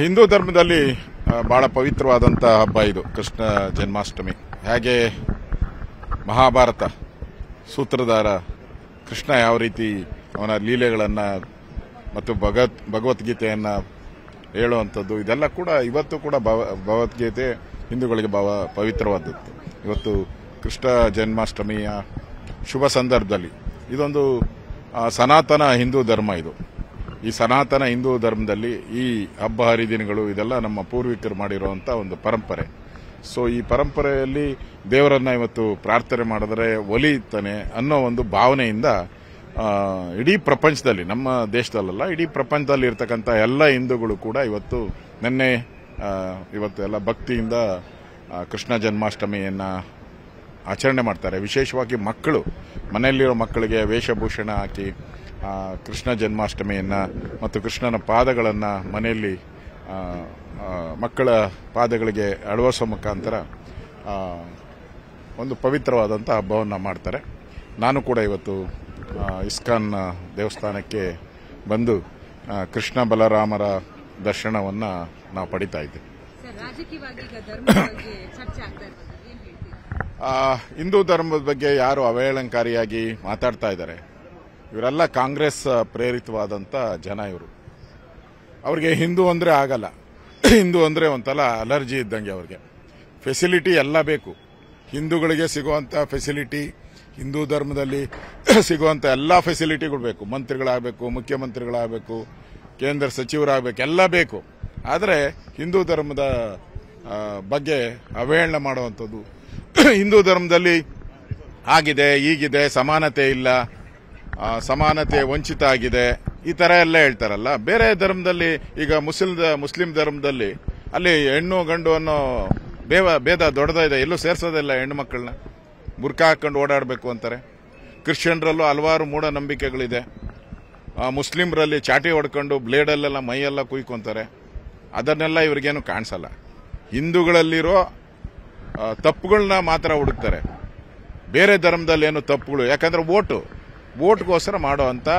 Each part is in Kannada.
ಹಿಂದೂ ಧರ್ಮದಲ್ಲಿ ಬಹಳ ಪವಿತ್ರವಾದಂತಹ ಹಬ್ಬ ಇದು ಕೃಷ್ಣ ಜನ್ಮಾಷ್ಟಮಿ ಹಾಗೆ ಮಹಾಭಾರತ ಸೂತ್ರಧಾರ ಕೃಷ್ಣ ಯಾವ ರೀತಿ ಅವನ ಲೀಲೆಗಳನ್ನು ಮತ್ತು ಭಗವತ್ ಭಗವದ್ಗೀತೆಯನ್ನು ಹೇಳುವಂಥದ್ದು ಇದೆಲ್ಲ ಕೂಡ ಇವತ್ತು ಕೂಡ ಭಗವದ್ಗೀತೆ ಹಿಂದೂಗಳಿಗೆ ಭಾವ ಪವಿತ್ರವಾದದ್ದು ಇವತ್ತು ಕೃಷ್ಣ ಜನ್ಮಾಷ್ಟಮಿಯ ಶುಭ ಸಂದರ್ಭದಲ್ಲಿ ಇದೊಂದು ಸನಾತನ ಹಿಂದೂ ಧರ್ಮ ಇದು ಈ ಸನಾತನ ಹಿಂದೂ ಧರ್ಮದಲ್ಲಿ ಈ ಹಬ್ಬ ಹರಿದಿನಗಳು ಇದೆಲ್ಲ ನಮ್ಮ ಪೂರ್ವಿಕರು ಮಾಡಿರುವಂಥ ಒಂದು ಪರಂಪರೆ ಸೊ ಈ ಪರಂಪರೆಯಲ್ಲಿ ದೇವರನ್ನ ಇವತ್ತು ಪ್ರಾರ್ಥನೆ ಮಾಡಿದ್ರೆ ಒಲಿಯುತ್ತಾನೆ ಅನ್ನೋ ಒಂದು ಭಾವನೆಯಿಂದ ಇಡೀ ಪ್ರಪಂಚದಲ್ಲಿ ನಮ್ಮ ದೇಶದಲ್ಲ ಇಡೀ ಪ್ರಪಂಚದಲ್ಲಿ ಇರ್ತಕ್ಕಂಥ ಎಲ್ಲ ಹಿಂದೂಗಳು ಕೂಡ ಇವತ್ತು ನಿನ್ನೆ ಇವತ್ತು ಎಲ್ಲ ಭಕ್ತಿಯಿಂದ ಕೃಷ್ಣ ಜನ್ಮಾಷ್ಟಮಿಯನ್ನು ಆಚರಣೆ ಮಾಡ್ತಾರೆ ವಿಶೇಷವಾಗಿ ಮಕ್ಕಳು ಮನೆಯಲ್ಲಿರೋ ಮಕ್ಕಳಿಗೆ ವೇಷಭೂಷಣ ಹಾಕಿ ಕೃಷ್ಣ ಜನ್ಮಾಷ್ಟಮಿಯನ್ನು ಮತ್ತು ಕೃಷ್ಣನ ಪಾದಗಳನ್ನು ಮನೆಯಲ್ಲಿ ಮಕ್ಕಳ ಪಾದಗಳಿಗೆ ಅಳವಡಿಸೋ ಮುಖಾಂತರ ಒಂದು ಪವಿತ್ರವಾದಂಥ ಹಬ್ಬವನ್ನು ಮಾಡ್ತಾರೆ ನಾನು ಕೂಡ ಇವತ್ತು ಇಸ್ಕಾನ್ ದೇವಸ್ಥಾನಕ್ಕೆ ಬಂದು ಕೃಷ್ಣ ಬಲರಾಮರ ದರ್ಶನವನ್ನು ನಾವು ಪಡಿತಾ ಇದ್ದೀವಿ ಹಿಂದೂ ಧರ್ಮದ ಬಗ್ಗೆ ಯಾರು ಅವಹೇಳಂಕಾರಿಯಾಗಿ ಮಾತಾಡ್ತಾ ಇದ್ದಾರೆ ಇವರೆಲ್ಲ ಕಾಂಗ್ರೆಸ್ ಪ್ರೇರಿತವಾದಂಥ ಜನ ಇವರು ಅವ್ರಿಗೆ ಹಿಂದೂ ಅಂದರೆ ಆಗಲ್ಲ ಹಿಂದೂ ಅಂದರೆ ಒಂಥಲ ಅಲರ್ಜಿ ಇದ್ದಂಗೆ ಅವ್ರಿಗೆ ಫೆಸಿಲಿಟಿ ಎಲ್ಲ ಬೇಕು ಹಿಂದೂಗಳಿಗೆ ಸಿಗುವಂಥ ಫೆಸಿಲಿಟಿ ಹಿಂದೂ ಧರ್ಮದಲ್ಲಿ ಸಿಗುವಂಥ ಎಲ್ಲ ಫೆಸಿಲಿಟಿಗಳು ಬೇಕು ಮಂತ್ರಿಗಳಾಗಬೇಕು ಮುಖ್ಯಮಂತ್ರಿಗಳಾಗಬೇಕು ಕೇಂದ್ರ ಸಚಿವರಾಗಬೇಕು ಎಲ್ಲ ಬೇಕು ಆದರೆ ಹಿಂದೂ ಧರ್ಮದ ಬಗ್ಗೆ ಅವಹೇಳನ ಮಾಡುವಂಥದ್ದು ಹಿಂದೂ ಧರ್ಮದಲ್ಲಿ ಆಗಿದೆ ಈಗಿದೆ ಸಮಾನತೆ ಇಲ್ಲ ಸಮಾನತೆ ವಂಚಿತ ಆಗಿದೆ ಈ ಥರ ಎಲ್ಲ ಹೇಳ್ತಾರಲ್ಲ ಬೇರೆ ಧರ್ಮದಲ್ಲಿ ಈಗ ಮುಸ್ಲಿಂ ಮುಸ್ಲಿಂ ಧರ್ಮದಲ್ಲಿ ಅಲ್ಲಿ ಹೆಣ್ಣು ಗಂಡು ಅನ್ನೋ ಬೇವ ಭೇದ ದೊಡ್ಡದಿದೆ ಎಲ್ಲೂ ಸೇರ್ಸೋದಿಲ್ಲ ಹೆಣ್ಣು ಮಕ್ಕಳನ್ನ ಬುರ್ಕಾ ಹಾಕ್ಕೊಂಡು ಓಡಾಡಬೇಕು ಅಂತಾರೆ ಕ್ರಿಶ್ಚಿಯನ್ರಲ್ಲೂ ಹಲವಾರು ಮೂಢನಂಬಿಕೆಗಳಿದೆ ಮುಸ್ಲಿಮ್ರಲ್ಲಿ ಚಾಟಿ ಹೊಡ್ಕೊಂಡು ಬ್ಲೇಡಲ್ಲೆಲ್ಲ ಮೈಯೆಲ್ಲ ಕುಯ್ಕೊಂತಾರೆ ಅದನ್ನೆಲ್ಲ ಇವ್ರಿಗೇನು ಕಾಣಿಸಲ್ಲ ಹಿಂದೂಗಳಲ್ಲಿರೋ ತಪ್ಪುಗಳನ್ನ ಮಾತ್ರ ಹುಡುಕ್ತಾರೆ ಬೇರೆ ಧರ್ಮದಲ್ಲಿ ಏನು ತಪ್ಪುಗಳು ಯಾಕಂದ್ರೆ ಓಟು ಮಾಡೋ ಅಂತ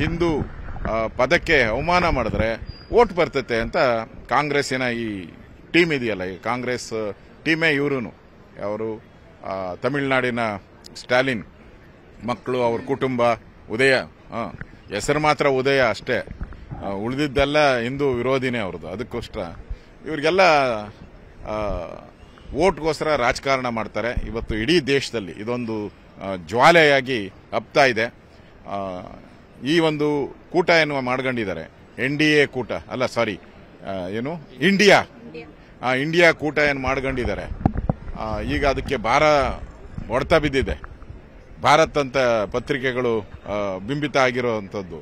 ಹಿಂದೂ ಪದಕ್ಕೆ ಅವಮಾನ ಮಾಡಿದ್ರೆ ಓಟ್ ಬರ್ತೈತೆ ಅಂತ ಕಾಂಗ್ರೆಸ್ಸಿನ ಈ ಟೀಮ್ ಇದೆಯಲ್ಲ ಈ ಕಾಂಗ್ರೆಸ್ ಟೀಮೇ ಇವರು ಅವರು ತಮಿಳುನಾಡಿನ ಸ್ಟಾಲಿನ್ ಮಕ್ಕಳು ಅವ್ರ ಕುಟುಂಬ ಉದಯ ಹೆಸರು ಮಾತ್ರ ಉದಯ ಅಷ್ಟೇ ಉಳಿದಿದ್ದೆಲ್ಲ ಹಿಂದೂ ವಿರೋಧಿನೇ ಅವ್ರದ್ದು ಅದಕ್ಕೋಸ್ಕರ ಇವ್ರಿಗೆಲ್ಲ ಓಟ್ಗೋಸ್ಕರ ರಾಜಕಾರಣ ಮಾಡ್ತಾರೆ ಇವತ್ತು ಇಡೀ ದೇಶದಲ್ಲಿ ಇದೊಂದು ಜ್ವಾಲೆಯಾಗಿ ಹಬ್ತಾ ಇದೆ ಈ ಒಂದು ಕೂಟ ಏನು ಮಾಡ್ಕೊಂಡಿದ್ದಾರೆ ಎನ್ ಡಿ ಎ ಕೂಟ ಅಲ್ಲ ಸಾರಿ ಏನು ಇಂಡಿಯಾ ಆ ಇಂಡಿಯಾ ಕೂಟ ಏನು ಮಾಡ್ಕೊಂಡಿದ್ದಾರೆ ಈಗ ಅದಕ್ಕೆ ಭಾರ ಹೊಡೆತ ಬಿದ್ದಿದೆ ಭಾರತ್ ಅಂತ ಪತ್ರಿಕೆಗಳು ಬಿಂಬಿತ ಅಂಥದ್ದು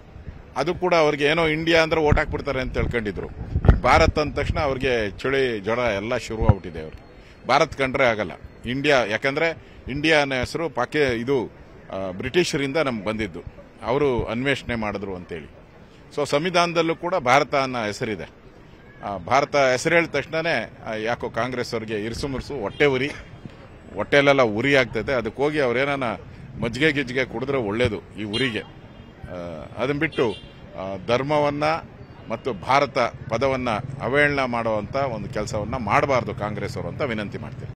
ಅದು ಕೂಡ ಅವ್ರಿಗೆ ಏನೋ ಇಂಡಿಯಾ ಅಂದ್ರೆ ಓಟ್ ಹಾಕ್ಬಿಡ್ತಾರೆ ಅಂತ ಹೇಳ್ಕೊಂಡಿದ್ರು ಈಗ ಭಾರತ್ ಅಂದ ತಕ್ಷಣ ಅವ್ರಿಗೆ ಚಳಿ ಜ್ವರ ಎಲ್ಲ ಶುರು ಆಗ್ಬಿಟ್ಟಿದೆ ಅವರು ಭಾರತ್ ಕಂಡ್ರೆ ಆಗಲ್ಲ ಇಂಡಿಯಾ ಯಾಕಂದರೆ ಇಂಡಿಯಾ ಅನ್ನೋ ಹೆಸರು ಪಾಕಿ ಇದು ಬ್ರಿಟಿಷರಿಂದ ನಮ್ಗೆ ಬಂದಿದ್ದು ಅವರು ಅನ್ವೇಷಣೆ ಮಾಡಿದ್ರು ಅಂತೇಳಿ ಸೊ ಸಂವಿಧಾನದಲ್ಲೂ ಕೂಡ ಭಾರತ ಅನ್ನೋ ಹೆಸರಿದೆ ಭಾರತ ಹೆಸರು ಹೇಳಿದ ತಕ್ಷಣನೇ ಯಾಕೋ ಕಾಂಗ್ರೆಸ್ ಅವ್ರಿಗೆ ಮುರುಸು ಹೊಟ್ಟೆ ಉರಿ ಹೊಟ್ಟೆಲೆಲ್ಲ ಉರಿ ಆಗ್ತೈತೆ ಅದಕ್ಕೆ ಹೋಗಿ ಅವ್ರೇನ ಮಜ್ಜಿಗೆ ಗಿಜ್ಜಿಗೆ ಕುಡಿದ್ರೆ ಒಳ್ಳೇದು ಈ ಉರಿಗೆ ಅದನ್ನು ಬಿಟ್ಟು ಧರ್ಮವನ್ನು ಮತ್ತು ಭಾರತ ಪದವನ್ನು ಅವಹೇಳನ ಮಾಡುವಂಥ ಒಂದು ಕೆಲಸವನ್ನು ಮಾಡಬಾರ್ದು ಕಾಂಗ್ರೆಸ್ ಅವರು ಅಂತ ವಿನಂತಿ ಮಾಡ್ತೀನಿ